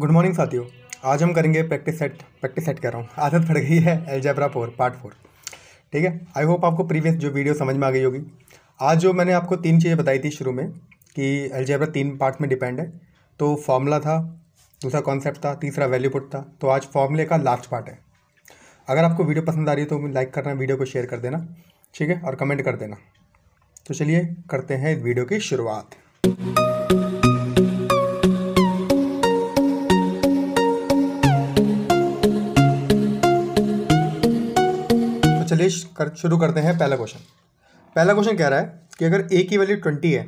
Good morning साथियों आज हम करेंगे प्रैक्टिस सेट प्रैक्टिस सेट कर रहा हूँ आदत पड़ गई है एल्जेब्रा फोर पार्ट फोर ठीक है आई होप आपको प्रीवियस जो वीडियो समझ में आ गई होगी आज जो मैंने आपको तीन चीज़ें बताई थी शुरू में कि एल्जेब्रा तीन पार्ट में डिपेंड है तो फॉर्मूला था दूसरा कॉन्सेप्ट था तीसरा वैल्यू पुट था तो आज फॉर्मूले का लास्ट पार्ट है अगर आपको वीडियो पसंद आ रही है तो लाइक करना वीडियो को शेयर कर देना ठीक है और कमेंट कर देना तो चलिए करते हैं इस वीडियो की शुरुआत चलिए कर शुरू करते हैं पहला क्वेश्चन पहला क्वेश्चन कह रहा है कि अगर ए की वैल्यू ट्वेंटी है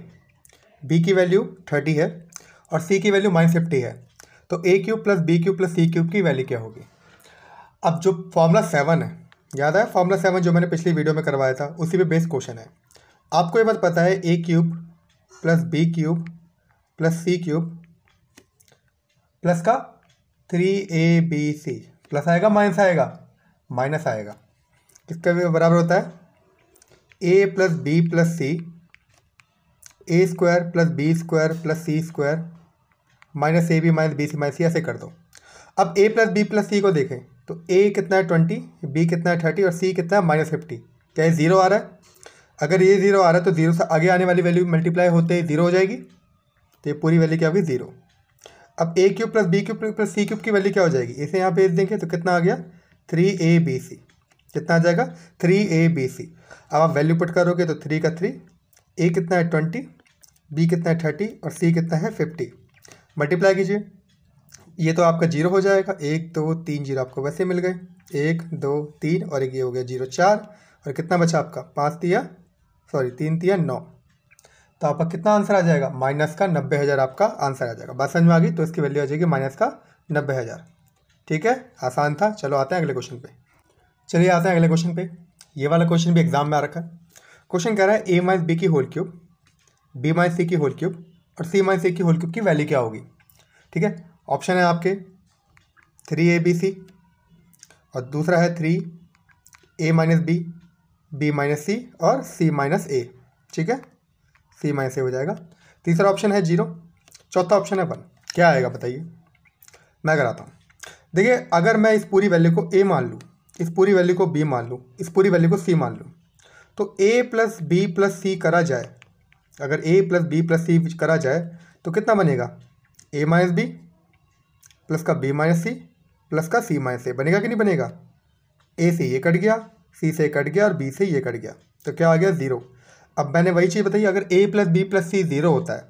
बी की वैल्यू थर्टी है और सी की वैल्यू माइनस फिफ्टी है तो A cube plus B cube plus C cube की वैल्यू क्या होगी अब जो फॉर्मूला सेवन है याद है फॉर्मूला सेवन जो मैंने पिछली वीडियो में करवाया था उसी पे बेस्ड क्वेश्चन है आपको ये बात पता है A cube plus B cube plus C cube plus का three A B C plus आएगा माइनस आएगा माइनस आएगा किसका भी बराबर होता है A plus B plus C A square plus B square plus C square minus A B minus B C minus C ऐसे कर दो अब A plus B plus C को देखें तो ए कितना है ट्वेंटी बी कितना है थर्टी और सी कितना है माइनस फिफ्टी क्या ये ज़ीरो आ रहा है अगर ये ज़ीरो आ रहा है तो ज़ीरो से आगे आने वाली वैल्यू मल्टीप्लाई होते ही ज़ीरो हो जाएगी तो ये पूरी वैल्यू क्या होगी ज़ीरो अब A cube plus B cube plus C cube की वैल्यू क्या हो जाएगी इसे यहाँ पे देंगे तो कितना आ गया थ्री ए बी सी कितना आ जाएगा थ्री ए बी सी अब आप वैल्यू पुट करोगे तो थ्री का थ्री ए कितना है ट्वेंटी बी कितना है थर्टी और सी कितना है फिफ्टी मल्टीप्लाई कीजिए ये तो आपका जीरो हो जाएगा एक दो तीन जीरो आपको वैसे मिल गए एक दो तीन और एक ये हो गया जीरो चार और कितना बचा आपका पाँच तिया सॉरी तीन तिया नौ तो आपका कितना आंसर आ जाएगा माइनस का नब्बे हज़ार आपका आंसर आ जाएगा बात समझ में आ गई तो इसकी वैल्यू आ जाएगी माइनस का नब्बे हज़ार ठीक है आसान था चलो आते हैं अगले क्वेश्चन पे चलिए आते हैं अगले क्वेश्चन पे ये वाला क्वेश्चन भी एग्जाम में आ रखा है क्वेश्चन कह रहा है ए माइनस बी की whole cube B minus C की होल क्यूब और सी माइनस ए की होल क्यूब की वैल्यू क्या होगी ठीक है ऑप्शन है आपके थ्री ए बी सी और दूसरा है three A minus B B minus C और सी माइनस ए ठीक है सी माइनस ए हो जाएगा तीसरा ऑप्शन है जीरो चौथा ऑप्शन है वन क्या आएगा बताइए मैं कराता हूँ देखिए अगर मैं इस पूरी वैल्यू को ए मान लूँ इस पूरी वैल्यू को बी मान लूँ इस पूरी वैल्यू को सी मान लूँ तो A plus B plus C करा जाए अगर A plus B plus C करा जाए तो कितना बनेगा ए माइनस बी प्लस का बी माइनस सी प्लस का सी माइनस ए बनेगा कि नहीं बनेगा ए से ये कट गया सी से कट गया और बी से ये कट गया तो क्या आ गया ज़ीरो अब मैंने वही चीज़ बताई अगर A plus B plus C zero होता है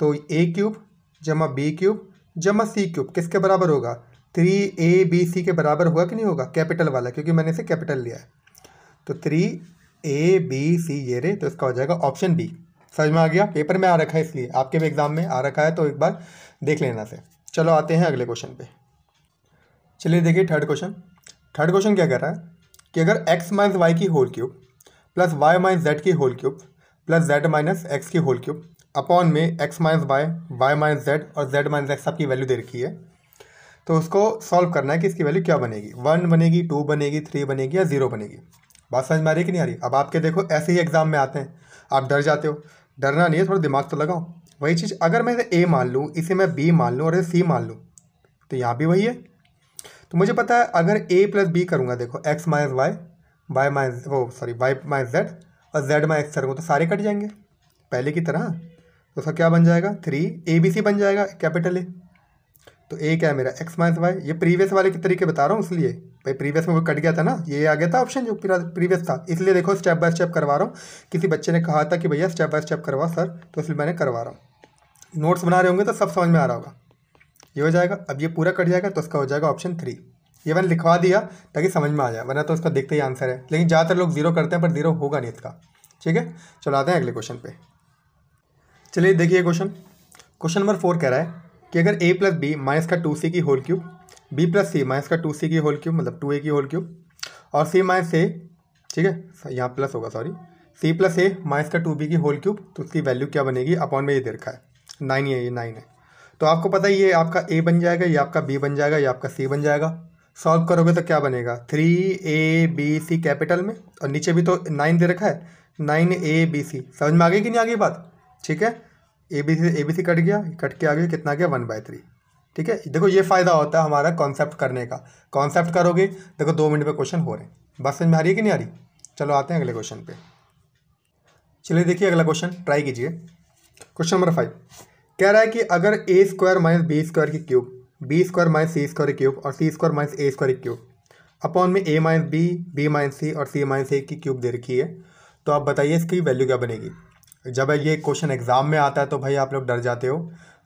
तो ए क्यूब जमा बी क्यूब जमा सी क्यूब किसके बराबर होगा थ्री ए बी सी के बराबर हुआ कि नहीं होगा कैपिटल वाला क्योंकि मैंने इसे कैपिटल लिया है तो थ्री ए बी सी ये रे तो इसका हो जाएगा ऑप्शन बी समझ में आ गया पेपर में आ रखा है इसलिए आपके भी एग्ज़ाम में आ रखा है तो एक बार देख लेना से चलो आते हैं अगले क्वेश्चन पे चलिए देखिए थर्ड क्वेश्चन थर्ड क्वेश्चन क्या कह रहा है कि अगर एक्स माइनस वाई की whole cube plus Y minus Z की whole cube plus Z minus X की होल क्यूब अपॉन में X minus Y Y minus Z और जेड माइनस एक्स आपकी वैल्यू दे रखी है तो उसको सॉल्व करना है कि इसकी वैल्यू क्या बनेगी वन बनेगी टू बनेगी थ्री बनेगी या ज़ीरो बनेगी बात समझ में आ रही है कि नहीं आ रही अब आपके देखो ऐसे ही एग्ज़ाम में आते हैं आप डर जाते हो डरना नहीं है थोड़ा दिमाग तो लगाओ वही चीज़ अगर मैं इसे ए मान लूँ इसे मैं बी मान लूँ और इसे सी मान लूँ तो यहाँ भी वही है तो मुझे पता है अगर ए प्लस बी करूँगा देखो X minus Y Y minus वो सॉरी वाई माइनस जेड और जेड माइनस एक्स करूँगा तो सारे कट जाएंगे पहले की तरह तो उसका क्या बन जाएगा थ्री ए बी सी बन जाएगा कैपिटल ए तो ए क्या है मेरा एक्स माइनस वाई ये प्रीवियस वाले के तरीके बता रहा हूँ इसलिए भाई प्रीवियस में वो कट गया था ना ये आ गया था ऑप्शन जो प्रीवियस था इसलिए देखो स्टेप बाय स्टेप करवा रहा हूँ किसी बच्चे ने कहा था कि भैया स्टेप बाय स्टेप करवा सर तो इसलिए मैंने करवा रहा हूँ नोट्स बना रहे होंगे तो सब समझ में आ रहा होगा ये हो जाएगा अब ये पूरा कट जाएगा तो उसका हो जाएगा ऑप्शन थ्री ये मैंने लिखवा दिया ताकि समझ में आ जाए वरना तो उसका देखते ही आंसर है लेकिन ज़्यादातर लोग जीरो करते हैं पर जीरो होगा नहीं इसका ठीक है चलो आते हैं अगले क्वेश्चन पे चलिए देखिए क्वेश्चन क्वेश्चन नंबर फोर कह रहा है कि अगर ए प्लस बी माइनस का टू सी की whole cube B plus C minus का टू सी की होल क्यूब मतलब टू ए की होल क्यूब और सी माइनस ए ठीक है यहाँ प्लस होगा sorry C plus A minus का टू बी की होल क्यूब तो उसकी वैल्यू क्या बनेगी अपॉन में ये दे रखा है नाइन है ये नाइन है तो आपको पता ही ये आपका ए बन जाएगा ये आपका बी बन जाएगा ये आपका सी बन जाएगा सॉल्व करोगे तो क्या बनेगा three A B C capital में और नीचे भी तो नाइन दे रखा है नाइन ए बी सी समझ में आ गई कि नहीं आ गई बात ठीक है A B C A B C cut गया कट के आ गया कितना गया वन बाय थ्री ठीक है देखो ये फ़ायदा होता है हमारा कॉन्सेप्ट करने का कॉन्सेप्ट करोगे देखो दो मिनट में क्वेश्चन हो रहे हैं बस समझ में आ रही है कि नहीं आ रही चलो आते हैं अगले क्वेश्चन पे चलिए देखिए अगला क्वेश्चन ट्राई कीजिए क्वेश्चन नंबर फाइव कह रहा है कि अगर A square minus B square की cube B square minus C square की क्यूब और C square minus A square की क्यूब अपॉन में A minus B B minus C और सी माइनस ए की क्यूब दे रखी है तो आप बताइए इसकी वैल्यू क्या बनेगी जब ये क्वेश्चन एग्ज़ाम में आता है तो भाई आप लोग डर जाते हो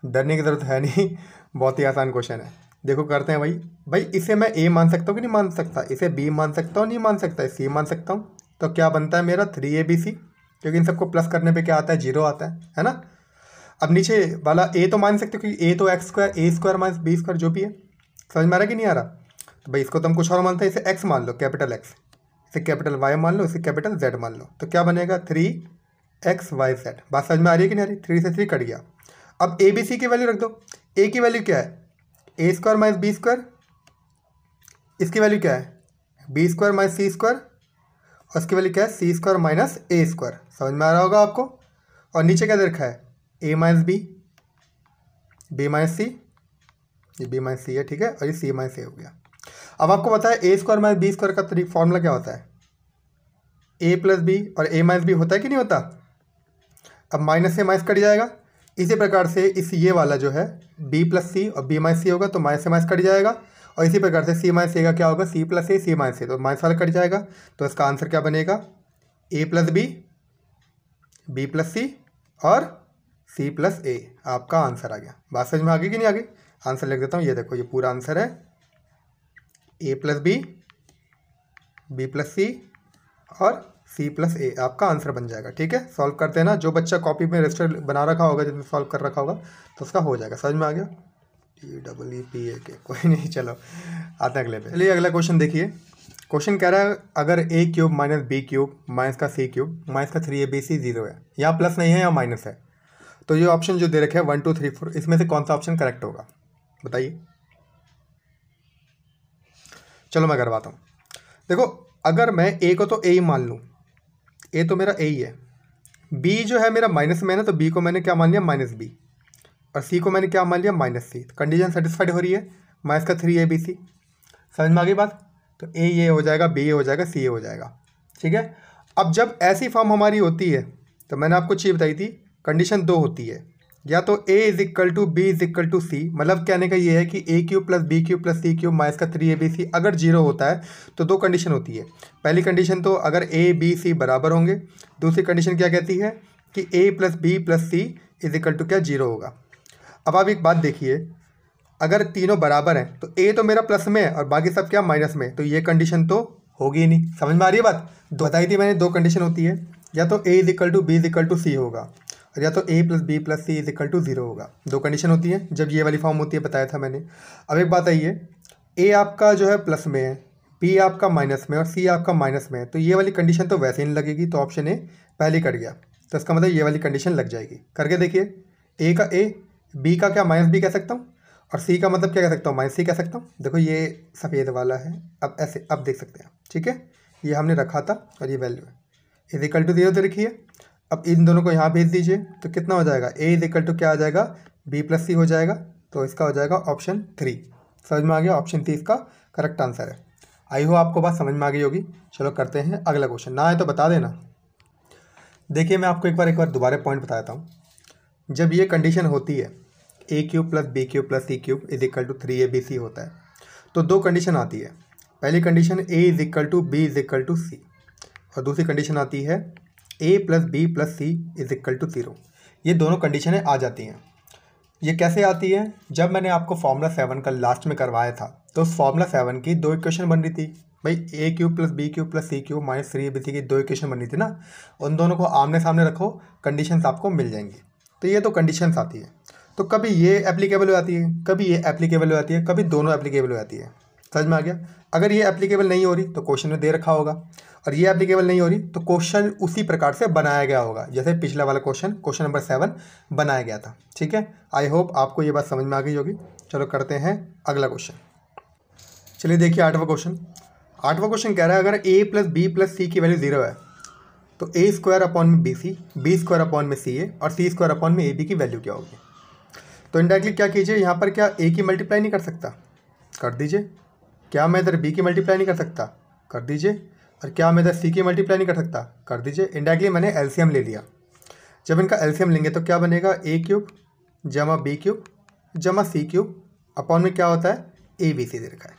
डरने की ज़रूरत है नहीं बहुत ही आसान क्वेश्चन है देखो करते हैं भाई भाई इसे मैं ए मान सकता हूँ कि नहीं मान सकता इसे बी मान सकता हूँ नहीं मान सकता सी मान सकता हूँ तो क्या बनता है मेरा थ्री ए बी सी क्योंकि इन सबको प्लस करने पे क्या आता है जीरो आता है है ना अब नीचे वाला ए तो मान सकते हो क्योंकि ए तो X square A square minus B square जो भी है समझ में आ रहा है कि नहीं आ रहा तो भाई इसको तो हम कुछ और मानते हैं इसे एक्स मान लो कैपिटल एक्स इसे कैपिटल वाई मान लो इसे कैपिटल जेड मान लो तो क्या बनेगा थ्री एक्स वाई सेट बात समझ में आ रही है कि नहीं आ रही थ्री से थ्री कट गया अब ए बी सी की वैल्यू रख दो ए की वैल्यू क्या है A square minus B square इसकी वैल्यू क्या है B square minus C square और इसकी वैल्यू क्या है C square minus A square समझ में आ रहा होगा आपको और नीचे क्या दे रखा है A minus B B minus C ये बी माइनस सी है ठीक है और ये सी माइनस ए हो गया अब आपको पता है A square minus B square का फॉर्मूला क्या होता है ए प्लस बी और ए माइनस बी होता है कि नहीं होता अब माइनस से माइनस कट जाएगा इसी प्रकार से इस ये वाला जो है बी प्लस सी और बी माइनस सी होगा तो माइनस से माइनस कट जाएगा और इसी प्रकार से सी माइनस ए का क्या होगा सी plus A C minus A तो माइनस वाला कट जाएगा तो इसका आंसर क्या बनेगा A plus B B plus C और सी प्लस ए आपका आंसर आ गया बात समझ में आ गई कि नहीं आ गई आंसर लिख देता हूँ ये देखो ये पूरा आंसर है A plus B B plus C और सी प्लस ए आपका आंसर बन जाएगा ठीक है सॉल्व करते हैं ना जो बच्चा कॉपी में रजिस्टर बना रखा होगा जिसमें सॉल्व कर रखा होगा तो उसका हो जाएगा समझ में आ गया T double E P A के कोई नहीं चलो आते हैं अगले पे चलिए अगला क्वेश्चन देखिए क्वेश्चन कह रहा है अगर A cube minus B cube minus का सी क्यूब माइनस का three A B C zero है यहाँ प्लस नहीं है या माइनस है तो ये ऑप्शन जो दे रखे हैं वन टू थ्री फोर इसमें से कौन सा ऑप्शन करेक्ट होगा बताइए चलो मैं करवाता हूँ देखो अगर मैं ए को तो ए ही मान लूँ ए तो मेरा ए ही है बी जो है मेरा माइनस में है ना तो बी को मैंने क्या मान लिया माइनस बी और सी को मैंने क्या मान लिया माइनस सी कंडीशन सेटिस्फाइड हो रही है माइनस का थ्री ए बी सी समझ में आ गई बात तो ए ये हो जाएगा बी ये हो जाएगा सी ये हो जाएगा ठीक है अब जब ऐसी फॉर्म हमारी होती है तो मैंने आपको चीज बताई थी कंडीशन दो होती है या तो A is equal to B is equal to C मतलब कहने का ये है कि A cube plus B cube plus C cube minus का थ्री ए बी सी अगर जीरो होता है तो दो कंडीशन होती है पहली कंडीशन तो अगर ए बी सी बराबर होंगे दूसरी कंडीशन क्या कहती है कि A plus B plus C is equal to क्या जीरो होगा अब आप एक बात देखिए अगर तीनों बराबर हैं तो ए तो मेरा प्लस में है और बाकी सब क्या माइनस में तो ये कंडीशन तो होगी ही नहीं समझ में आ रही है बात बताई थी मैंने दो कंडीशन होती है या तो A is equal to B is equal to C होगा और या तो A plus B plus C is equal to zero होगा दो कंडीशन होती है जब ये वाली फॉर्म होती है बताया था मैंने अब एक बात आई है ए आपका जो है प्लस में है बी आपका माइनस में और सी आपका माइनस में है तो ये वाली कंडीशन तो वैसे ही नहीं लगेगी तो ऑप्शन ए पहले कट गया तो इसका मतलब ये वाली कंडीशन लग जाएगी करके देखिए ए का ए बी का क्या माइनस बी कह सकता हूँ और सी का मतलब क्या कह सकता हूँ माइनस सी कह सकता हूँ देखो ये सफ़ेद वाला है अब ऐसे अब देख सकते हैं ठीक है ये हमने रखा था और ये वैल्यू है इजिकल टू जीरो तो लिखिए अब इन दोनों को यहाँ भेज दीजिए तो कितना हो जाएगा ए इज इक्वल टू क्या आ जाएगा बी प्लस सी हो जाएगा तो इसका हो जाएगा ऑप्शन थ्री समझ में आ गया ऑप्शन थ्री इसका करेक्ट आंसर है आई हो आपको बात समझ में आ गई होगी चलो करते हैं अगला क्वेश्चन ना आए तो बता देना देखिए मैं आपको एक बार एक बार दोबारा पॉइंट बताता हूँ जब ये कंडीशन होती है A cube plus B cube plus C cube is equal to three A B C होता है तो दो कंडीशन आती है पहली condition A is equal to B is equal to C और दूसरी कंडीशन आती है A plus B plus C is equal to zero ये दोनों कंडीशनें आ जाती हैं ये कैसे आती है जब मैंने आपको फार्मूला सेवन का लास्ट में करवाया था तो उस फार्मूला सेवन की दो इक्वेशन बन रही थी भाई A cube plus B cube plus C cube minus three B C की दो इक्वेशन बन रही थी ना उन दोनों को आमने सामने रखो कंडीशंस आपको मिल जाएंगी तो ये तो कंडीशंस आती है तो कभी ये एप्लीकेबल हो जाती है कभी ये एप्लीकेबल हो जाती है कभी दोनों एप्लीकेबल हो जाती है समझ में आ गया अगर ये एप्लीकेबल नहीं हो रही तो क्वेश्चन में दे रखा होगा और ये एप्लीकेबल नहीं हो रही तो क्वेश्चन उसी प्रकार से बनाया गया होगा जैसे पिछला वाला क्वेश्चन क्वेश्चन नंबर सेवन बनाया गया था ठीक है आई होप आपको ये बात समझ में आ गई होगी चलो करते हैं अगला क्वेश्चन चलिए देखिए आठवां क्वेश्चन आठवां क्वेश्चन कह रहा है अगर A plus B plus C की वैल्यू जीरो है तो ए स्क्वायर अपॉन में B C B square upon में सी ए और सी स्क्वायर अपॉन में ए बी की वैल्यू क्या होगी तो इंडायरेक्टली क्या कीजिए यहाँ पर क्या ए की मल्टीप्लाई नहीं कर सकता कर दीजिए क्या मैं इधर बी की मल्टीप्लाई नहीं कर सकता कर दीजिए और क्या मैं इधर सी की मल्टीप्लाई नहीं कर सकता कर दीजिए इंडायरेक्टली मैंने एलसीएम ले लिया जब इनका एलसीएम लेंगे तो क्या बनेगा ए क्यूब जमा बी क्यूब जमा सी क्यूब अपॉन में क्या होता है ए बी सी दे रखा है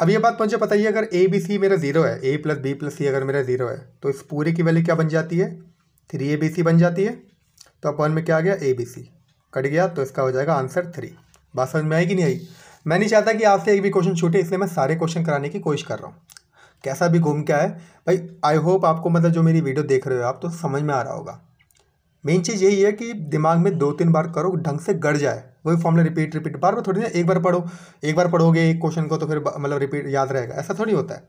अब ये बात मुझे पता ही है अगर ए बी सी मेरा जीरो है A plus B plus C अगर मेरा जीरो है तो इस पूरे की वैल्यू क्या बन जाती है थ्री ए बी सी बन जाती है तो अपॉन में क्या आ गया ए बी सी कट गया तो इसका हो जाएगा आंसर थ्री बात समझ में आई कि नहीं आई मैं नहीं चाहता कि आपसे एक भी क्वेश्चन छूटे इसलिए मैं सारे क्वेश्चन कराने की कोशिश कर रहा हूँ कैसा भी घूम के आए भाई आई होप आपको मतलब जो मेरी वीडियो देख रहे हो आप तो समझ में आ रहा होगा मेन चीज़ यही है कि दिमाग में दो तीन बार करो ढंग से गड़ जाए वही फॉर्मला रिपीट रिपीट बार बार थोड़ी ना एक बार पढ़ो एक बार पढ़ोगे एक क्वेश्चन को तो फिर मतलब रिपीट याद रहेगा ऐसा थोड़ी होता है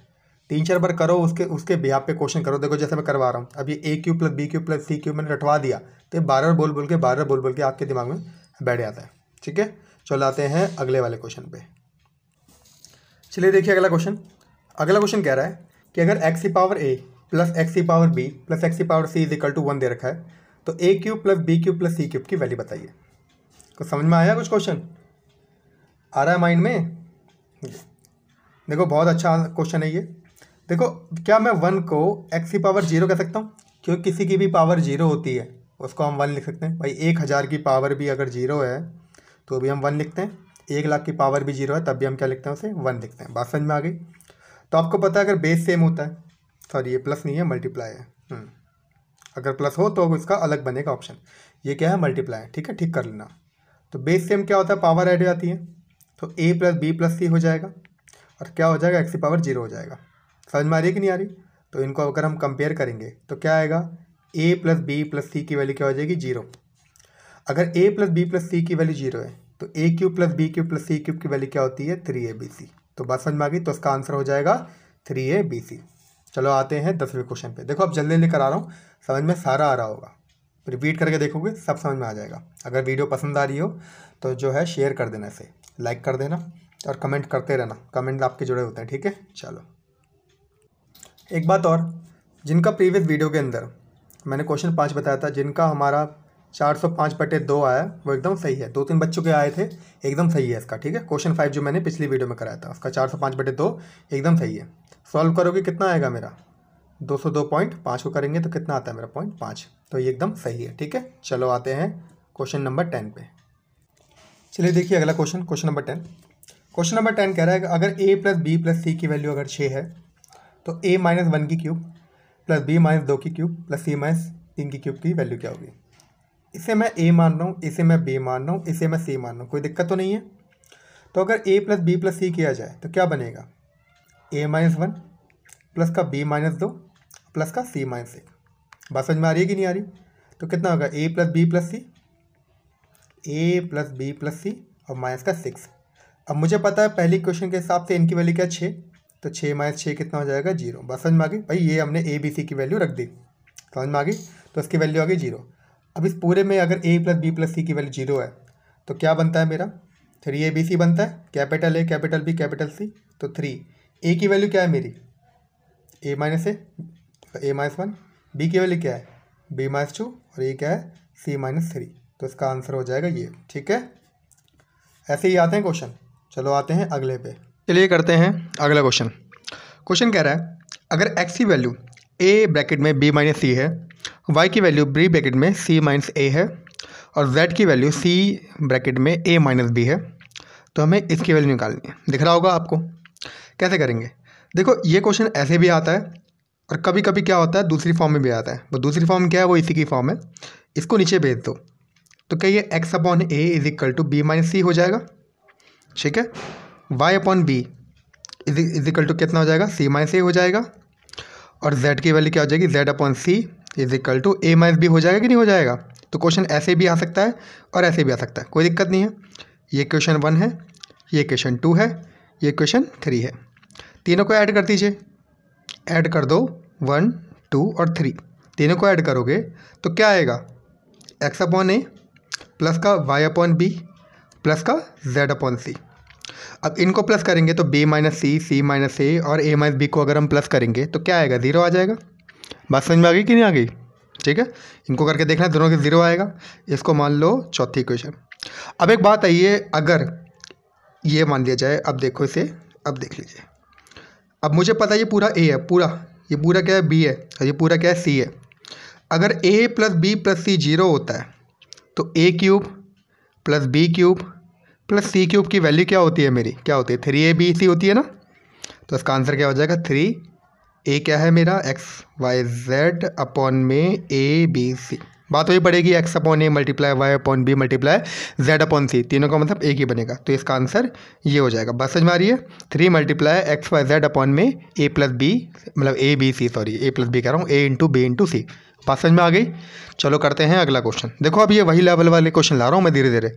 तीन चार बार करो उसके उसके बिहाब पे क्वेश्चन करो देखो जैसे मैं करवा रहा हूँ अब ये A cube plus B cube plus C cube मैंने रटवा दिया तो ये बार बार बोल बोल के बार बार बोल बोल के आपके दिमाग में बैठ जाता है ठीक है चलो आते हैं अगले वाले क्वेश्चन पे चलिए देखिए अगला क्वेश्चन अगला क्वेश्चन कह रहा है कि अगर एक्स की पावर ए प्लस एक्स की पावर बी प्लस एक्स की power C is equal to one दे रखा है तो A cube plus B cube plus C cube की वैल्यू बताइए कुछ समझ में आया कुछ क्वेश्चन आ रहा है माइंड में देखो बहुत अच्छा क्वेश्चन है ये देखो क्या मैं वन को एक्स की पावर जीरो कह सकता हूँ क्योंकि किसी की भी पावर जीरो होती है उसको हम वन लिख सकते हैं भाई एक हज़ार की पावर भी अगर जीरो है तो भी हम वन लिखते हैं एक लाख की पावर भी जीरो है तब भी हम क्या लिखते हैं उसे वन लिखते हैं बात समझ में आ गई तो आपको पता है अगर बेस सेम होता है सॉरी ये प्लस नहीं है मल्टीप्लाई है हम्म। अगर प्लस हो तो इसका अलग बनेगा ऑप्शन ये क्या है मल्टीप्लाई ठीक है ठीक कर लेना तो बेस सेम क्या होता है पावर ऐड हो जाती है तो A plus B plus C हो जाएगा और क्या हो जाएगा एक्सी पावर जीरो हो जाएगा समझ में आ रही है कि नहीं आ रही तो इनको अगर हम कंपेयर करेंगे तो क्या आएगा A plus B plus C की वैल्यू क्या हो जाएगी जीरो अगर A plus B plus C की वैल्यू जीरो है तो A cube plus B cube plus C cube की वैल्यू क्या होती है थ्री ए बी सी तो बात समझ में आ गई तो इसका आंसर हो जाएगा थ्री ए बी सी चलो आते हैं दसवें क्वेश्चन पे देखो अब जल्दी जल्दी करा रहा हूँ समझ में सारा आ रहा होगा रिपीट करके देखोगे सब समझ में आ जाएगा अगर वीडियो पसंद आ रही हो तो जो है शेयर कर देना इसे लाइक कर देना और कमेंट करते रहना कमेंट आपके जुड़े होते हैं ठीक है चलो एक बात और जिनका प्रीवियस वीडियो के अंदर मैंने क्वेश्चन पाँच बताया था जिनका हमारा चार सौ पाँच बटे दो आया वो एकदम सही है दो तीन बच्चों के आए थे एकदम सही है इसका ठीक है क्वेश्चन फाइव जो मैंने पिछली वीडियो में कराया था उसका चार सौ पाँच बटे दो एकदम सही है सॉल्व करोगे कितना आएगा मेरा दो सौ दो पॉइंट पाँच को करेंगे तो कितना आता है मेरा पॉइंट पाँच तो ये एकदम सही है ठीक है चलो आते हैं क्वेश्चन नंबर टेन पे चलिए देखिए अगला question question number ten question number ten कह रहा है कि अगर A plus B plus C की वैल्यू अगर छः है तो ए माइनस वन की क्यूब प्लस बी माइनस दो की क्यूब प्लस सी माइनस तीन की क्यूब की वैल्यू क्या होगी इसे मैं ए मान रहा हूँ इसे मैं बी मान रहा हूँ इसे मैं सी मान रहा हूँ कोई दिक्कत तो नहीं है तो अगर A plus B plus C किया जाए तो क्या बनेगा ए माइनस वन प्लस का बी माइनस दो प्लस का सी माइनस एक बात समझ में आ रही है कि नहीं आ रही तो कितना होगा A plus B plus C A plus B plus C और माइनस का सिक्स अब मुझे पता है पहले क्वेश्चन के हिसाब से इनकी वैल्यू क्या छः तो छः माइनस छः कितना हो जाएगा जीरो बस समझ में आ गई भाई ये हमने ए बी सी की वैल्यू रख दी समझ में आ गई तो उसकी वैल्यू आ गई जीरो अब इस पूरे में अगर A plus B plus C की वैल्यू जीरो है तो क्या बनता है मेरा थ्री ए बी सी बनता है capital A capital B capital C तो थ्री ए की वैल्यू क्या है मेरी ए माइनस ए तो ए माइनस वन बी की वैल्यू क्या है बी माइनस टू और ए क्या है सी माइनस थ्री तो इसका आंसर हो जाएगा ये ठीक है ऐसे ही आते हैं क्वेश्चन चलो आते हैं अगले पे चलिए करते हैं अगला क्वेश्चन क्वेश्चन कह रहा है अगर एक्स की वैल्यू ए ब्रैकेट में बी माइनस सी है वाई की वैल्यू ब्री ब्रैकेट में सी माइनस ए है और जेड की वैल्यू सी ब्रैकेट में ए माइनस बी है तो हमें इसकी वैल्यू निकालनी है दिख रहा होगा आपको कैसे करेंगे देखो ये क्वेश्चन ऐसे भी आता है और कभी कभी क्या होता है दूसरी फॉर्म में भी आता है वो दूसरी फॉर्म क्या है वो इसी की फॉर्म है इसको नीचे भेज दो तो क्या ये X upon A is equal to B minus C हो जाएगा ठीक है Y upon B is equal to कितना हो जाएगा सी माइनस ए हो जाएगा और जेड की वैल्यू क्या हो जाएगी Z upon C is equal to A minus B हो जाएगा कि नहीं हो जाएगा तो क्वेश्चन ऐसे भी आ सकता है और ऐसे भी आ सकता है कोई दिक्कत नहीं है ये क्वेश्चन वन है ये क्वेश्चन टू है ये क्वेश्चन थ्री है तीनों को ऐड कर दीजिए ऐड कर दो वन टू और थ्री तीनों को ऐड करोगे तो क्या आएगा एक्स अपॉन ए प्लस का वाई अपॉन बी प्लस का जेड अपॉन सी अब इनको प्लस करेंगे तो B minus C C minus A और ए माइनस बी को अगर हम प्लस करेंगे तो क्या आएगा ज़ीरो आ जाएगा बात समझ में आ गई कि नहीं आ गई ठीक है इनको करके देखना दोनों के ज़ीरो आएगा इसको मान लो चौथी क्वेश्चन अब एक बात आई है अगर ये मान लिया जाए अब देखो इसे अब देख लीजिए अब मुझे पता है ये पूरा ए है पूरा ये पूरा क्या है बी है और ये पूरा क्या है सी है अगर A plus B plus C zero होता है तो A cube plus B cube plus C cube की वैल्यू क्या होती है मेरी क्या होती है थ्री ए बी सी होती है ना तो इसका आंसर क्या हो जाएगा थ्री ए क्या है मेरा एक्स वाई जेड अपॉन में ए बी सी बात वही पड़ेगी X upon A multiply Y upon B multiply Z upon C तीनों का मतलब एक ही बनेगा तो इसका आंसर ये हो जाएगा बस समझ रही है three multiply X Y Z upon में ए प्लस बी मतलब A B C sorry A plus B कह रहा हूँ A into B into C बात समझ में आ गई चलो करते हैं अगला क्वेश्चन देखो अब ये वही लेवल वाले क्वेश्चन ला रहा हूँ मैं धीरे धीरे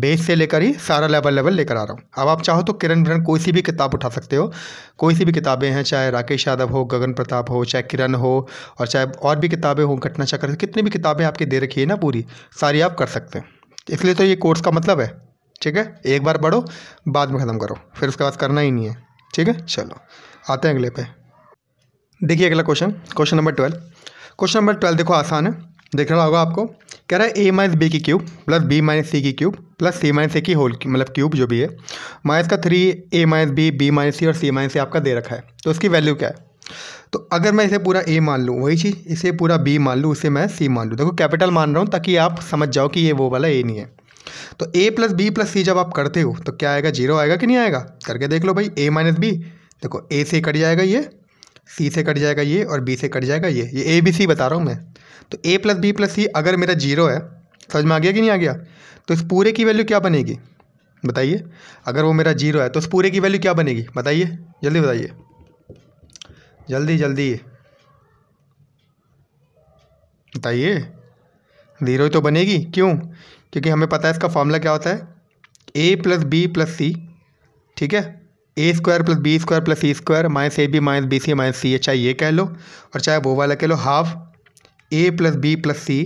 बेस से लेकर ही सारा लेवल लेवल लेकर आ रहा हूँ अब आप चाहो तो किरण भिरण कोई सी भी किताब उठा सकते हो कोई सी भी किताबें हैं चाहे राकेश यादव हो गगन प्रताप हो चाहे किरण हो और चाहे और भी किताबें हों घटना चक्र कितनी भी किताबें आपकी दे रखी है ना पूरी सारी आप कर सकते हैं इसलिए तो ये कोर्स का मतलब है ठीक है एक बार पढ़ो बाद में ख़त्म करो फिर उसके बाद करना ही नहीं है ठीक है चलो आते हैं अगले पे देखिए अगला question question number twelve question number twelve देखो आसान है देख रहा होगा आपको कह रहा है ए माइनस बी की cube plus B minus C की cube plus C minus A की होल मतलब क्यूब जो भी है माइनस का three A minus B B minus C और सी माइनस ए आपका दे रखा है तो उसकी वैल्यू क्या है तो अगर मैं इसे पूरा ए मान लूँ वही चीज़ इसे पूरा बी मान लूँ उसे मैं सी मान लूँ देखो कैपिटल मान रहा हूँ ताकि आप समझ जाओ कि ये वो वाला ए नहीं है तो A plus B plus C जब आप करते हो तो क्या आएगा जीरो आएगा कि नहीं आएगा करके देख लो भाई ए माइनस बी देखो ए से कट जाएगा ये सी से कट जाएगा ये और बी से कट जाएगा ये ये ए बी सी बता रहा हूँ मैं तो A plus B plus C अगर मेरा जीरो है समझ में आ गया कि नहीं आ गया तो इस पूरे की वैल्यू क्या बनेगी बताइए अगर वो मेरा जीरो है तो इस पूरे की वैल्यू क्या बनेगी बताइए जल्दी बताइए जल्दी जल्दी बताइए ज़ीरो तो बनेगी क्यों क्योंकि हमें पता है इसका फॉर्मूला क्या होता है A plus B plus C ठीक है A square plus B square plus C square minus A B minus B C minus C है चाहे ये कह लो और चाहे वो वाला कह लो half A plus B plus C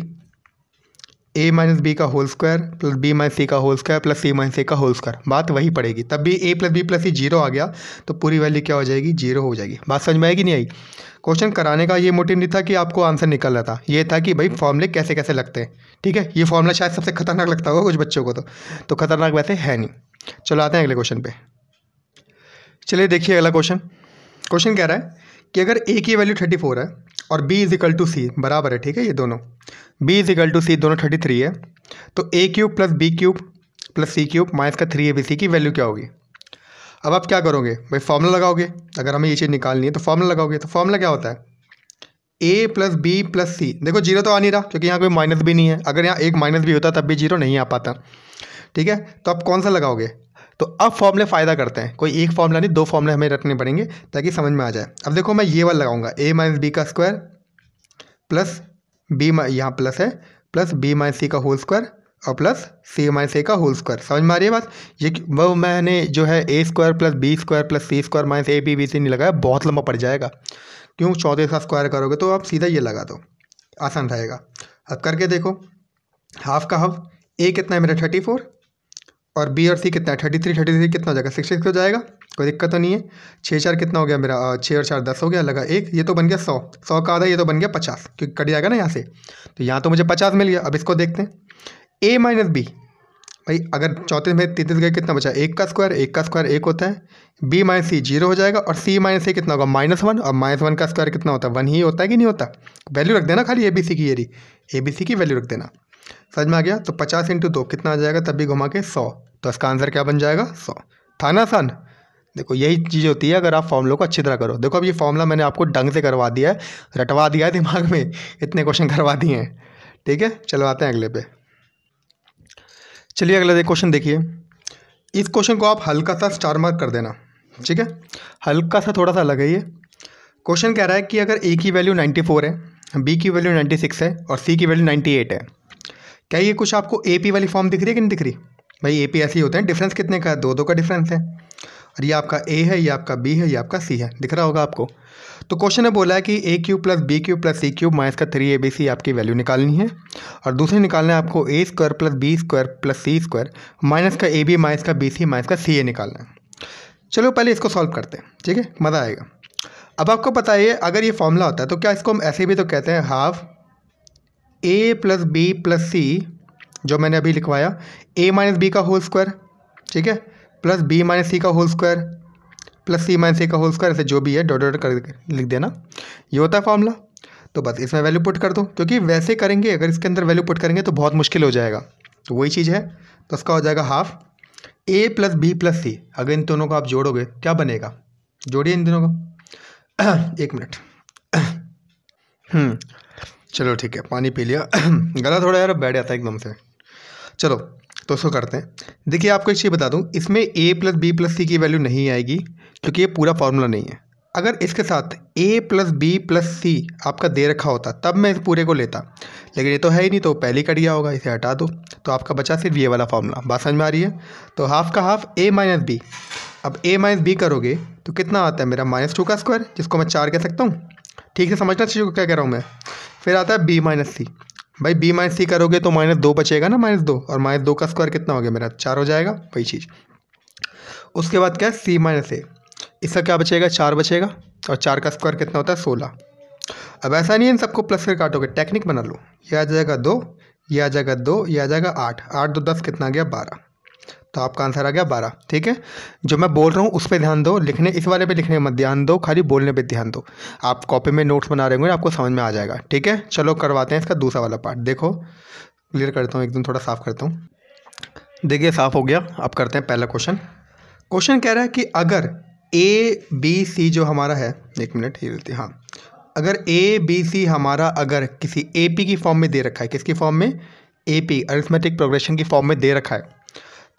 A minus B का whole square plus B minus C का whole square plus C minus A का होल स्क्वायर बात वही पड़ेगी तब भी A plus B plus C zero आ गया तो पूरी वैल्यू क्या हो जाएगी जीरो हो जाएगी बात समझ में आएगी नहीं आई क्वेश्चन कराने का ये मोटिव नहीं था कि आपको आंसर निकल रहा था ये था कि भाई फॉर्मूले कैसे कैसे लगते हैं ठीक है ये फॉर्मूला शायद सबसे खतरनाक लगता होगा कुछ बच्चों को तो, तो खतरनाक वैसे है नहीं चलो आते हैं अगले क्वेश्चन पर चलिए देखिए अगला क्वेश्चन क्वेश्चन कह रहा है कि अगर ए की वैल्यू थर्टी फोर है और B is equal to C बराबर है ठीक है ये दोनों B is equal to C दोनों थर्टी थ्री है तो A cube plus B cube plus C cube minus का थ्री ए बी सी की वैल्यू क्या होगी अब आप क्या करोगे भाई फॉर्मूला लगाओगे अगर हमें ये चीज़ निकालनी है तो फॉर्मूला लगाओगे तो फॉर्मूला क्या होता है A plus B plus C देखो जीरो तो आ नहीं रहा क्योंकि यहाँ कोई माइनस भी नहीं है अगर यहाँ एक माइनस भी होता तब भी जीरो नहीं आ पाता ठीक है तो आप कौन सा लगाओगे तो अब फॉर्मूले फ़ायदा करते हैं कोई एक फॉर्मूला नहीं दो फॉर्मूले हमें रखने पड़ेंगे ताकि समझ में आ जाए अब देखो मैं ये वाला लगाऊंगा ए माइनस बी का स्क्वायर प्लस बी यहाँ प्लस है प्लस बी माइनस सी का होल स्क्वायर और प्लस सी माइनस ए का होल स्क्वायर समझ में आ रही है बात ये वो मैंने जो है A square plus B square plus C square minus A B B C नहीं लगाया बहुत लंबा पड़ जाएगा क्यों चौदह का स्क्वायर करोगे तो आप सीधा ये लगा दो आसान रहेगा अब करके देखो हाफ का हाफ ए कितना है मेरा थर्टी फोर और बी और सी कितना है थर्टी थ्री थर्टी थ्री कितना हो जाएगा सिक्स सिक्स हो जाएगा कोई दिक्कत तो नहीं है छः चार कितना हो गया मेरा छः और चार दस हो गया लगा एक ये तो बन गया सौ सौ का आधा ये तो बन गया पचास क्योंकि कट जाएगा ना यहाँ से तो यहाँ तो मुझे पचास मिल गया अब इसको देखते हैं ए माइनस बी भाई अगर चौंतीस में तैंतीस गए कितना बचा एक का स्क्वायर एक का स्क्वायर एक होता है बी माइनस सी जीरो हो जाएगा और सी माइनस ए कितना होगा माइनस वन और माइनस वन का स्क्वायर कितना होता है वन ही होता है कि नहीं होता वैल्यू रख देना खाली ए बी सी की री ए बी सी की वैल्यू रख देना समझ में आ गया तो पचास इंटू दो कितना आ जाएगा तब भी घुमा के सौ तो इसका आंसर क्या बन जाएगा सौ था ना आसान देखो यही चीज़ होती है अगर आप फॉर्मूलों को अच्छी तरह करो देखो अब ये फॉर्मूला मैंने आपको ढंग से करवा दिया है रटवा दिया है दिमाग में इतने क्वेश्चन करवा दिए हैं ठीक है चलो आते हैं अगले पे चलिए अगला क्वेश्चन देखिए इस क्वेश्चन को आप हल्का सा स्टार मार्क कर देना ठीक है हल्का सा थोड़ा सा अलग है ये क्वेश्चन कह रहा है कि अगर ए की वैल्यू फोर है बी की वैल्यू सिक्स है और सी की वैल्यू एट है क्या ये कुछ आपको ए पी वाली फॉर्म दिख रही है कि नहीं दिख रही भाई ए पी ऐसे ही होते हैं डिफरेंस कितने का है दो दो का डिफरेंस है और ये आपका ए है ये आपका बी है ये आपका सी है दिख रहा होगा आपको तो क्वेश्चन ने बोला है कि A cube plus B cube plus C cube minus का थ्री ए बी सी आपकी वैल्यू निकालनी है और दूसरे निकालना है आपको A square plus B square plus C square minus का ए बी माइनस का बी सी माइनस का सी ए निकालना है चलो पहले इसको सॉल्व करते हैं ठीक है मज़ा आएगा अब आपको पता है अगर ये फॉर्मूला होता है तो क्या इसको हम ऐसे भी तो कहते हैं half A plus B plus C जो मैंने अभी लिखवाया ए माइनस बी का होल स्क्वायर ठीक है प्लस बी माइनस सी का whole square plus C minus A का होल स्क्वायर ऐसे जो भी है डॉट डॉट कर लिख देना ये होता है फॉर्मूला तो बस इसमें वैल्यू पुट कर दो क्योंकि वैसे करेंगे अगर इसके अंदर वैल्यू पुट करेंगे तो बहुत मुश्किल हो जाएगा तो वही चीज़ है तो उसका हो जाएगा half A plus B plus C अगर इन दोनों को आप जोड़ोगे क्या बनेगा जोड़िए इन दोनों को एक मिनट हम्म। चलो ठीक है पानी पी लिया गला थोड़ा यार बैठ जाता है एकदम से चलो तो उसको करते हैं देखिए आपको एक चीज़ बता दूँ इसमें A plus B plus C की वैल्यू नहीं आएगी क्योंकि ये पूरा फार्मूला नहीं है अगर इसके साथ A plus B plus C आपका दे रखा होता तब मैं इस पूरे को लेता लेकिन ये तो है ही नहीं तो पहले कट गया होगा इसे हटा दो तो आपका बचा सिर्फ ये वाला फार्मूला बात समझ में आ रही है तो हाफ का हाफ ए माइनस बी अब ए माइनस बी करोगे तो कितना आता है मेरा माइनस टू का स्क्वायर जिसको मैं चार कह सकता हूँ ठीक से समझना चाहिए क्या कह रहा हूँ मैं फिर आता है बी माइनस सी भाई बी माइनस सी करोगे तो माइनस दो बचेगा ना माइनस दो और माइनस दो का स्क्वायर कितना हो गया मेरा चार हो जाएगा वही चीज़ उसके बाद क्या है सी माइनस ए इसका क्या बचेगा चार बचेगा और चार का स्क्वायर कितना होता है सोलह अब ऐसा नहीं है सबको प्लस कर काटोगे टेक्निक बना लो यह आ जाएगा दो यह आ जाएगा दो यह आ जाएगा आठ आठ दो दस कितना आ गया बारह तो आपका आंसर आ गया बारह ठीक है जो मैं बोल रहा हूँ उस पर ध्यान दो लिखने इस वाले पे लिखने मत ध्यान दो खाली बोलने पे ध्यान दो आप कॉपी में नोट्स बना रहे होंगे आपको समझ में आ जाएगा ठीक है चलो करवाते हैं इसका दूसरा वाला पार्ट देखो क्लियर करता हूँ एकदम थोड़ा साफ करता हूँ देखिए साफ हो गया अब करते हैं पहला क्वेश्चन क्वेश्चन कह रहा है कि अगर ए बी सी जो हमारा है एक मिनट ये देते हाँ अगर ए बी सी हमारा अगर किसी ए पी की फॉर्म में दे रखा है किसकी फॉर्म में ए पी अरिथमेटिक प्रोग्रेशन की फॉर्म में दे रखा है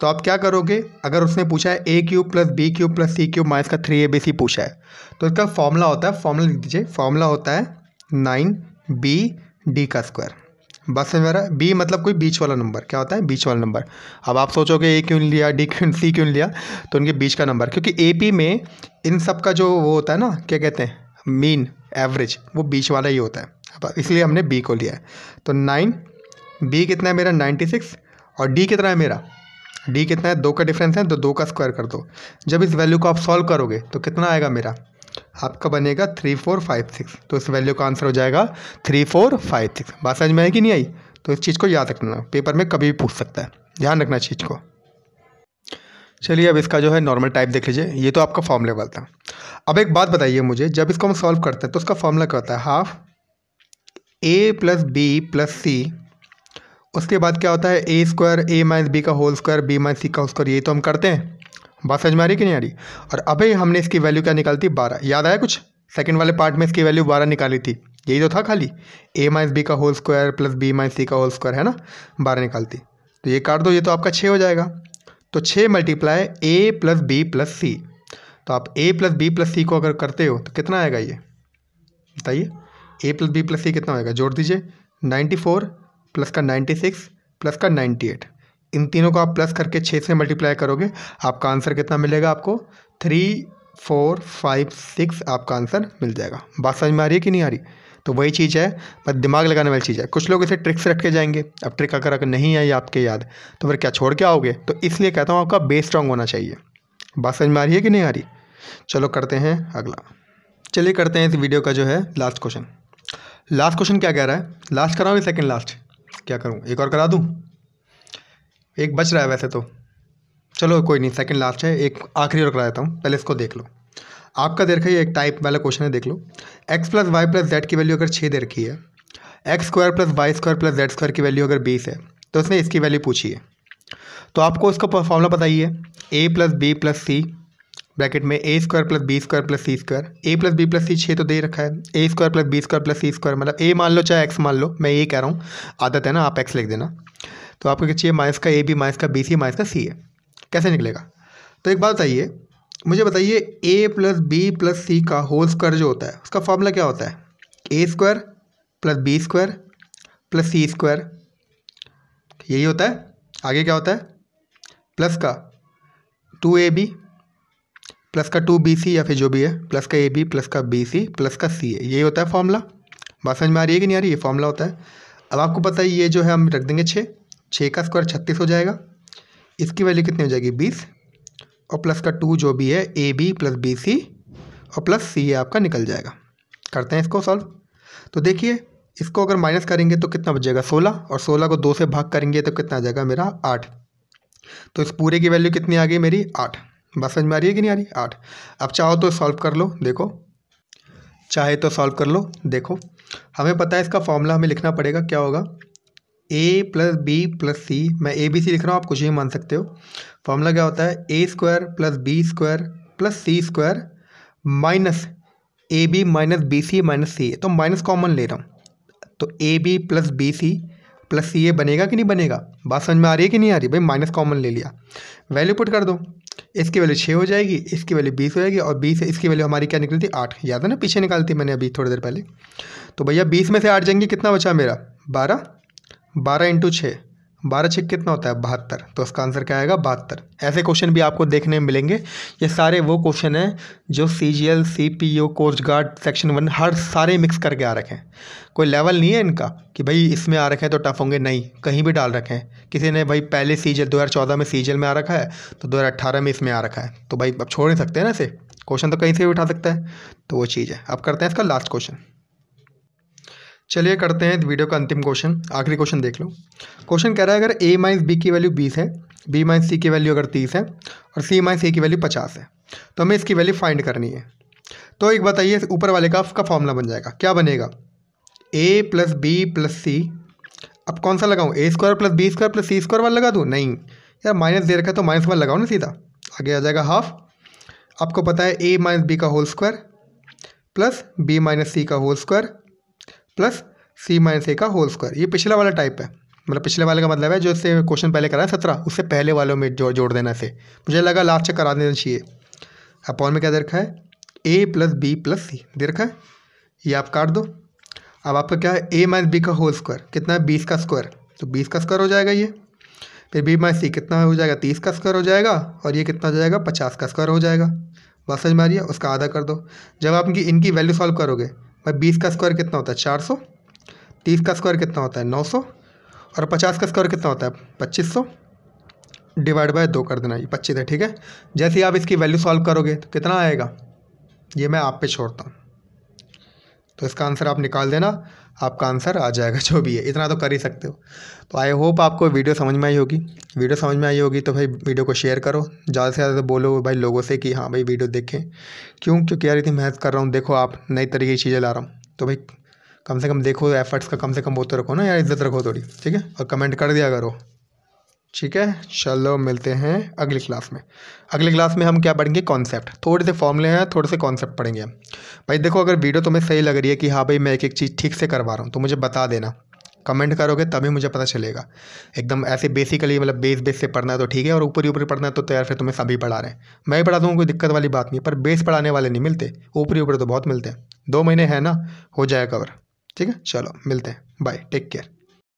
तो आप क्या करोगे अगर उसने पूछा है A cube plus B cube plus C cube minus का थ्री ए बी सी पूछा है तो इसका फॉर्मूला होता है फॉर्मूला लिख दीजिए फॉर्मूला होता है नाइन बी डी का स्क्वायर बस मेरा बी मतलब कोई बीच वाला नंबर क्या होता है बीच वाला नंबर अब आप सोचोगे ए क्यों लिया डी क्यों सी क्यों लिया तो उनके बीच का नंबर क्योंकि ए पी में इन सब का जो वो होता है ना क्या कहते हैं मीन एवरेज वो बीच वाला ही होता है अब इसलिए हमने बी को लिया है तो नाइन बी कितना है मेरा नाइन्टी सिक्स और डी कितना है मेरा डी कितना है दो का डिफरेंस है तो दो का स्क्वायर कर दो जब इस वैल्यू को आप सॉल्व करोगे तो कितना आएगा मेरा आपका बनेगा थ्री फोर फाइव सिक्स तो इस वैल्यू का आंसर हो जाएगा थ्री फोर फाइव सिक्स बात समझ में आई कि नहीं आई तो इस चीज़ को याद रखना पेपर में कभी भी पूछ सकता है ध्यान रखना चीज़ को चलिए अब इसका जो है नॉर्मल टाइप देख लीजिए ये तो आपका फॉर्मूला लेवल है अब एक बात बताइए मुझे जब इसको हम सॉल्व करते हैं तो उसका फॉर्मूला क्या होता है half A plus B plus C उसके बाद क्या होता है A square A minus B का whole square B minus C का स्क्वायर ये तो हम करते हैं बात समझ में आ रही कि नहीं आ रही और अभी हमने इसकी वैल्यू क्या निकालती बारह याद आया कुछ सेकेंड वाले पार्ट में इसकी वैल्यू बारह निकाली थी यही तो था खाली ए माइनस बी का whole square plus B minus C का होल स्क्वायर है ना बारह निकालती तो ये काट दो ये तो आपका छः हो जाएगा तो छः multiply A plus B plus C तो आप A plus B plus C को अगर करते हो तो कितना आएगा ये बताइए A plus B plus C कितना आएगा जोड़ दीजिए नाइन्टी फोर प्लस का नाइन्टी सिक्स प्लस का नाइन्टी एट इन तीनों को आप प्लस करके छः से मल्टीप्लाई करोगे आपका आंसर कितना मिलेगा आपको थ्री फोर फाइव सिक्स आपका आंसर मिल जाएगा बात समझ में आ रही है कि नहीं आ रही तो वही चीज़ है बस दिमाग लगाने वाली चीज़ है कुछ लोग इसे ट्रिक्स रख के जाएंगे अब ट्रिक अगर अगर नहीं आई आपके याद तो फिर क्या छोड़ के आओगे तो इसलिए कहता हूँ आपका बेस स्ट्रांग होना चाहिए बात समझ में आ रही है कि नहीं आ रही चलो करते हैं अगला चलिए करते हैं इस वीडियो का जो है लास्ट क्वेश्चन लास्ट क्वेश्चन क्या कह रहा है लास्ट कराओगे सेकेंड लास्ट क्या करूँ एक और करा दूँ एक बच रहा है वैसे तो चलो कोई नहीं सेकंड लास्ट है एक आखिरी और करा देता हूँ पहले इसको देख लो आपका देखा ये एक टाइप वाला क्वेश्चन है देख लो X plus Y plus Z की वैल्यू अगर छः दे रखी है X square plus Y square plus Z square की वैल्यू अगर बीस है तो उसने इसकी वैल्यू पूछी है तो आपको उसका फॉर्मूला बताइए A plus B plus C bracket में A square plus B square plus C square A plus B plus C छः तो दे रखा है A square plus B square plus C square मतलब ए मान लो चाहे एक्स मान लो मैं ये कह रहा हूँ आदत है ना आप एक्स लिख देना तो आपको चाहिए माइनस का ए बी माइनस का बी सी माइनस का सी है कैसे निकलेगा तो एक बात बताइए मुझे बताइए A plus B plus C का होल स्क्वायर जो होता है उसका फॉर्मूला क्या होता है A square plus B square plus C square यही होता है आगे क्या होता है प्लस का टू ए बी प्लस का टू बी सी या फिर जो भी है प्लस का ए बी प्लस का बी सी प्लस का सी ए यही होता है फॉर्मूला बात समझ में आ रही है कि नहीं आ रही ये फॉर्मूला होता है अब आपको पता है ये जो है हम रख देंगे छः छः का स्क्वायर छत्तीस हो जाएगा इसकी वैल्यू कितनी हो जाएगी बीस और प्लस का टू जो भी है A B plus B C और प्लस सी ए आपका निकल जाएगा करते हैं इसको सॉल्व तो देखिए इसको अगर माइनस करेंगे तो कितना बच जाएगा सोलह और सोलह को दो से भाग करेंगे तो कितना आ जाएगा मेरा आठ तो इस पूरे की वैल्यू कितनी आ गई मेरी आठ बस समझ में आ रही है कि नहीं आ रही आठ अब चाहो तो सॉल्व कर लो देखो चाहे तो सॉल्व कर लो देखो हमें पता है इसका फॉर्मूला हमें लिखना पड़ेगा क्या होगा A plus B plus C मैं ए बी सी लिख रहा हूँ आप कुछ ही मान सकते हो फॉर्मूला क्या होता है A square plus B square plus C square minus A B minus B C minus C A तो माइनस कॉमन ले रहा हूँ तो A B plus B C plus C A बनेगा कि नहीं बनेगा बात समझ में आ रही है कि नहीं आ रही भाई माइनस कॉमन ले लिया वैल्यू पुट कर दो इसकी वैल्यू छः हो जाएगी इसकी वैल्यू बीस हो जाएगी और बीस इसकी वैल्यू हमारी क्या निकलती आठ याद है ना पीछे निकालती मैंने अभी थोड़ी देर पहले तो भैया बीस में से आठ जाएंगे कितना बचा मेरा बारह बारह इंटू छः बारह छः कितना होता है बहत्तर तो इसका आंसर क्या आएगा बहत्तर ऐसे क्वेश्चन भी आपको देखने में मिलेंगे ये सारे वो क्वेश्चन हैं जो C G L C P O coast guard section one हर सारे मिक्स करके आ रखे हैं कोई लेवल नहीं है इनका कि भाई इसमें आ रखे हैं तो टफ होंगे नहीं कहीं भी डाल रखे हैं किसी ने भाई पहले सी जी एल दो हज़ार चौदह में सी जी एल में आ रखा है तो दो हज़ार अट्ठारह में इसमें आ रखा है तो भाई अब छोड़ नहीं सकते हैं ना इसे क्वेश्चन तो कहीं से भी उठा सकता है तो वो चीज़ है अब करते हैं इसका लास्ट क्वेश्चन चलिए करते हैं वीडियो का अंतिम क्वेश्चन आखिरी क्वेश्चन देख लो क्वेश्चन कह रहा है अगर ए माइनस बी की वैल्यू बीस है बी माइनस सी की वैल्यू अगर तीस है और सी माइनस ए की वैल्यू पचास है तो हमें इसकी वैल्यू फाइंड करनी है तो एक बताइए ऊपर वाले का उसका फॉर्मूला बन जाएगा क्या बनेगा A plus B plus C अब कौन सा लगाऊँ A square plus B square plus C square वाला लगा दूँ नहीं यार माइनस दे रखा है तो माइनस वाला लगाओ ना सीधा आगे आ जाएगा हाफ आपको पता है ए माइनस बी का whole square plus B minus C का whole square plus C minus A का होल स्क्वायर ये पिछला वाला टाइप है मतलब पिछले वाले का मतलब है जो इससे क्वेश्चन पहले करा है सत्रह उससे पहले वालों में जोड़ जोड़ देना से मुझे लगा लास्ट चेक करा देना चाहिए अपॉन में क्या दे रखा है A plus B plus C दे रखा है ये आप काट दो अब आपका क्या है ए माइनस बी का होल स्क्वायर कितना है बीस का स्क्वायर तो बीस का स्क्वायर हो जाएगा ये फिर बी माइनस सी कितना हो जाएगा तीस का स्क्वायर हो जाएगा और ये कितना हो जाएगा पचास का स्क्वायर हो जाएगा बस समझ में आ रही है उसका आधा कर दो जब आप इनकी इनकी वैल्यू सॉल्व करोगे भाई बीस का स्क्वायर कितना होता है चार सौ तीस का स्क्वायर कितना होता है नौ सौ और पचास का स्क्वायर कितना होता है पच्चीस सौ डिवाइड बाय दो कर देना ये पच्चीस है ठीक है जैसे आप इसकी वैल्यू सॉल्व करोगे तो कितना आएगा ये मैं आप पे छोड़ता हूँ तो इसका आंसर आप निकाल देना आपका आंसर आ जाएगा जो भी है इतना तो कर ही सकते हो तो आई होप आपको वीडियो समझ में आई होगी वीडियो समझ में आई होगी तो भाई वीडियो को शेयर करो ज़्यादा से ज़्यादा बोलो भाई लोगों से कि हाँ भाई वीडियो देखें क्यों क्योंकि यार इतनी मेहनत कर रहा हूँ देखो आप नई तरीके की चीज़ें ला रहा हूँ तो भाई कम से कम देखो एफर्ट्स का कम से कम वो तो रखो ना यार इज्जत रखो थोड़ी ठीक है और कमेंट कर दिया करो ठीक है चलो मिलते हैं अगली क्लास में अगली क्लास में हम क्या पढ़ेंगे कॉन्सेप्ट थोड़े से फॉर्मूले हैं थोड़े से कॉन्सेप्ट पढ़ेंगे हम भाई देखो अगर वीडियो तुम्हें सही लग रही है कि हाँ भाई मैं एक एक चीज़ ठीक से करवा रहा हूँ तो मुझे बता देना कमेंट करोगे तभी मुझे पता चलेगा एकदम ऐसे बेसिकली मतलब बेस बेस से पढ़ना है तो ठीक है और ऊपरी ऊपरी पढ़ना है तो, तैयार फिर तुम्हें सभी पढ़ा रहे हैं मैं ही पढ़ा दूँगा कोई दिक्कत वाली बात नहीं पर बेस पढ़ाने वाले नहीं मिलते ऊपरी ऊपरी तो बहुत मिलते हैं दो महीने है ना हो जाए कवर ठीक है चलो मिलते हैं बाय टेक केयर